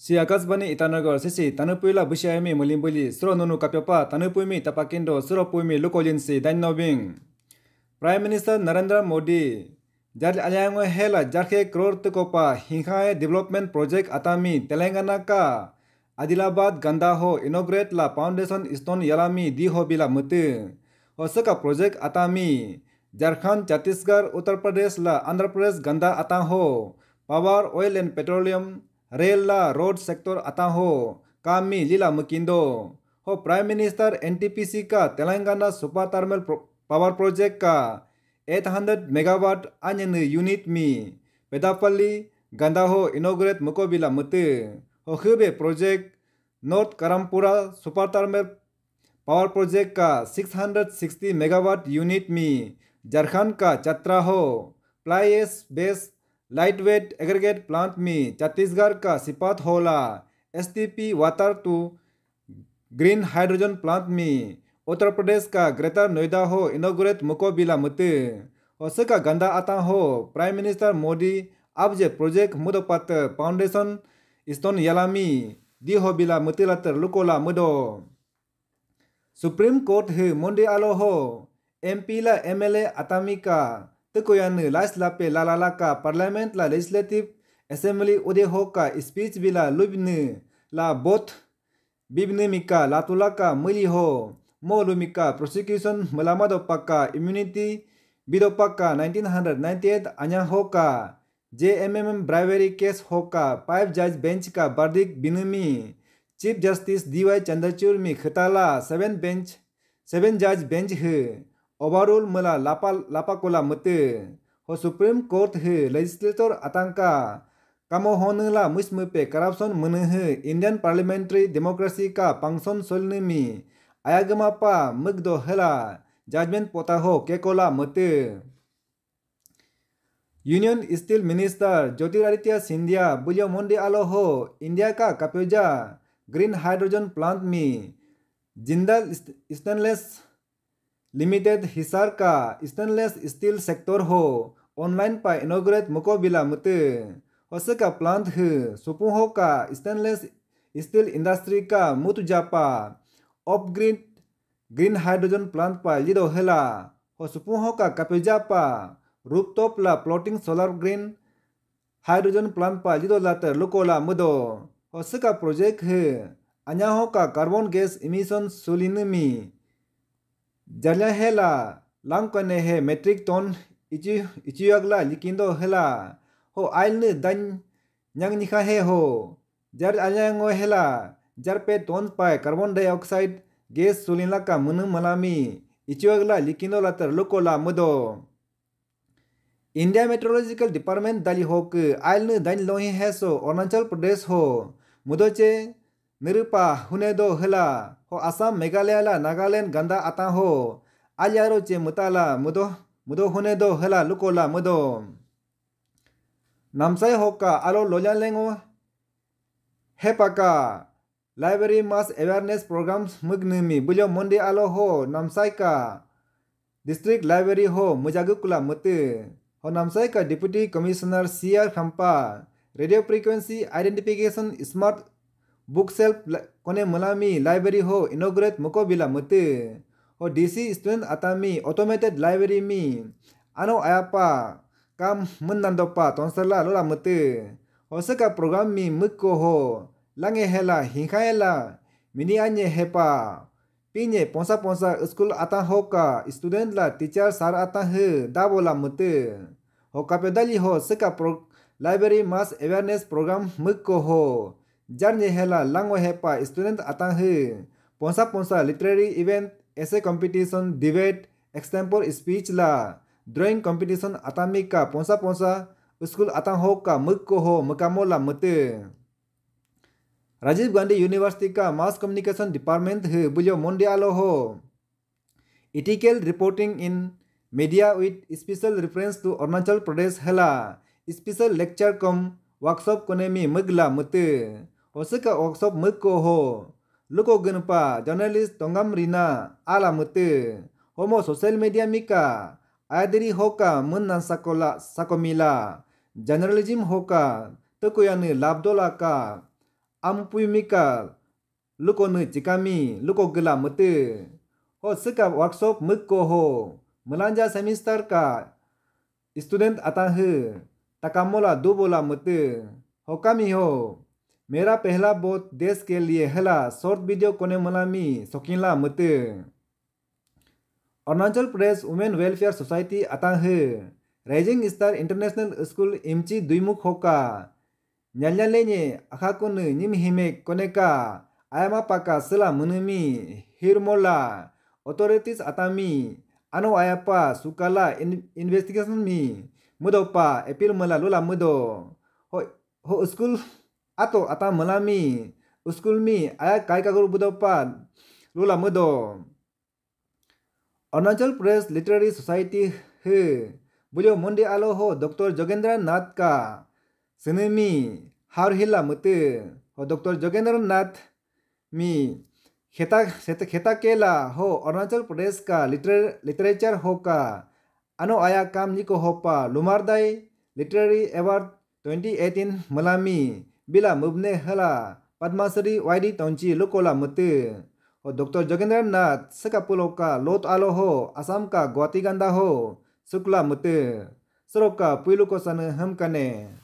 Si akasbani itanagar sisi tanupuila bushiayami mulimbuli sro nunu kapyopa tanupumi tapakindo sro pumi lukolinsi dainobing. Prime Minister Narendra Modi jar ayango hela jarhe crore tukopa hinkhae development project atami Telangana का आदिलाबाद गंदा हो इनोग्रेट ला foundation stone यलामी दी हो बिला मुत होसका project अतामी झारखंड छत्तीसगढ़ उत्तर प्रदेश ला आंध्र प्रदेश गंदा आता हो पावर ऑयल एंड पेट्रोलियम ला रोड सेक्टर आता हो कामी लीला मुकिंदो हो प्राइम मिनिस्टर एनटीपीसी का Telangana super thermal power project का 800 मेगावाट अन्य यूनिट में पेदापल्ली गंदा हो इनोग्रेट मुकोबिला मत हो खुबे project north Karanpura super thermal power project का 660 मेगावाट यूनिट में झारखंड का चतरा हो प्लाइस बेस लाइटवेट एग्रीगेट प्लांट में छत्तीसगढ़ का सिपात होला STP water to green hydrogen plant में उत्तर प्रदेश का ग्रेटर नोएडा हो इनोग्रेट मुकोबिला मुत और गंदा आता हो प्राइम मिनिस्टर मोदी अब जे प्रोजेक्ट मुदपत फाउंडेशन स्टोन यलामी दी हो बिला मुतिलतर लुकोला मुदो सुप्रीम कोर्ट है मुंडे आलो हो एमपी ला एमएलए अतामी का लाला ला का पार्लियामेंट ला लेजिस्लेटिव असेंबली का स्पीच बिला लुबन ला बोथ बिबनेमिका लातुलाका मिली हो मो लुमिका प्रोसिक्यूशन मलामादोपाका इम्यूनिटी बिदोपाका 1998 अन्या का J M M M bribery case हो का फाइव जज बेंच का बर्दिक बिनमी chief justice D Y Chandrachud में खताला सेवन बेंच सेवन जज बेंच है ओवरऑल मला लापा कोला मते हो सुप्रीम कोर्ट हे लेजिस्लेटर आतांका कामोहनला मुस्म पे करप्शन मन हे इंडियन पार्लियामेंट्री डेमोक्रेसी का पंक्शन सोलने में आयागमापा मगदो हला जजमेंट पोता हो के कोला मते union steel minister Jyotiraditya Scindia बुलियो मोंडी आलो हो इंडिया का कप्योजा ग्रीन हाइड्रोजन प्लांट में जिंदल स्टेनलेस लिमिटेड हिसार का स्टेनलेस स्टील सेक्टर हो ऑनलाइन पा इनोग्रेट मुकोबिला मुते का प्लांट है सुपुहो का स्टेनलेस स्टील इंडस्ट्री का मुत जापा of green green hydrogen plant पा लिदो हेला हो सुपुहो का कपेजापा रूपटॉप ला floating solar green hydrogen plant पा लिदो लाते लुकोला मुदो हो का प्रोजेक्ट है अन्याहो का कार्बन गैस इमिशन सुलिनमी Jala hela langkane he metric ton ichi लिकिंदो हेला हो ho ailne dan निखा हे he ho jar ayango hela पे टन पाए कार्बन डाइऑक्साइड गैस सुलिला का मुन मलामी इचुअगला लिकिंदो लातर लुकोला मुदो इंडिया मेट्रोलॉजिकल डिपार्टमेंट दाली होक आयल दाइन लोही है सो अरुणाचल प्रदेश हो मुदोचे निरुपा हुने दो हेला हो आसाम मेघालय ला नागालैंड गंदा आता हो आलियारो चे मुताला मुदो मुदो होने दो हला लुकोला मुदो नमसाई होका आलो लोजा लेंगो हे पका लाइब्रेरी मास अवेयरनेस प्रोग्राम मुगनिमी बुजो मुंडे आलो हो नमसाई का डिस्ट्रिक्ट लाइब्रेरी हो मुजागुकुला मुत हो नमसाई का deputy commissioner C R Khampa radio frequency identification smart book self कोने मलामी लाइब्रेरी हो इनोग्रेट मुकोबिला मुते और डीसी स्टूडेंट अतामी ऑटोमेटेड लाइब्रेरी मी अनो आयापा काम मन नंदोपा तोंसला लोला मुत होसका प्रोग्राम मी मुको हो लंगे हेला हिंखाएला मिनी अन्य हेपा पिने पोंसा पोंसा स्कूल आता हो का स्टूडेंट ला टीचर सार आता हे दा बोला मुत हो कपेदली हो सका प्रो लाइब्रेरी मास अवेयरनेस प्रोग्राम मुको हो जर हेला लंगो हेपा स्टूडेंट आता है पोंसा पोंसा literary event essay competition debate extempore speech ला ड्राइंग कंपटीशन आतामी का पोंसा पोंसा स्कूल आता हो का मुक को हो मकामो ला मत राजीव गांधी यूनिवर्सिटी का मास कम्युनिकेशन डिपार्टमेंट है बुजो मोंडियालो हो ethical reporting in media with special reference to Arunachal Pradesh हेला स्पेशल लेक्चर कम वर्कशॉप कोनेमी मगला मुते osika oksop meko ho luko gunpa journalist tongam rina ala mute homo social media mika adiri hoka munnan sakola sakomila journalism hoka tokoyani labdola ka ampui mika luko nu chikami luko gila mute हो सिका workshop मुख को हो मुलांजा semester का student आता है तकामोला दो बोला मत होकामी हो मेरा पहला बोत देश के लिए हेला शॉर्ट वीडियो कोने मनामी शौकीला मत Arunachal Pradesh women welfare society अतंह राइजिंग स्टार इंटरनेशनल स्कूल इमची दुईमुख होका अखा को निम हिमे का आयामा पाका सला मुनमी हिरमोला ऑथोरिटीज अतामी अनो आयापा सुकाला इन, इन्वेस्टिगेशन मी मुदोपा एपिल मला लोला मुदो हो हो school atau ata melami uskulmi mi aya kai ka gurubu dopan lula mudo Press Literary Society he bujo mundi aloho Dr. Jogendra Nath ka senemi har hila ho doktor Jogendra Nath mi kheta set kheta kela ho Arunachal Press ka literary literature ho ka ano aya kam ni ko hopa lumardai literary award twenty eighteen malami बिला मुबने हला padmasri वाईडी tonchi लुकोला mutu और doctor Jogendra Nath पुलो का लोत आलो हो असम का गुवाहाटी गंदा हो शुक्ला मुते सरोका पुलु को सन हम कने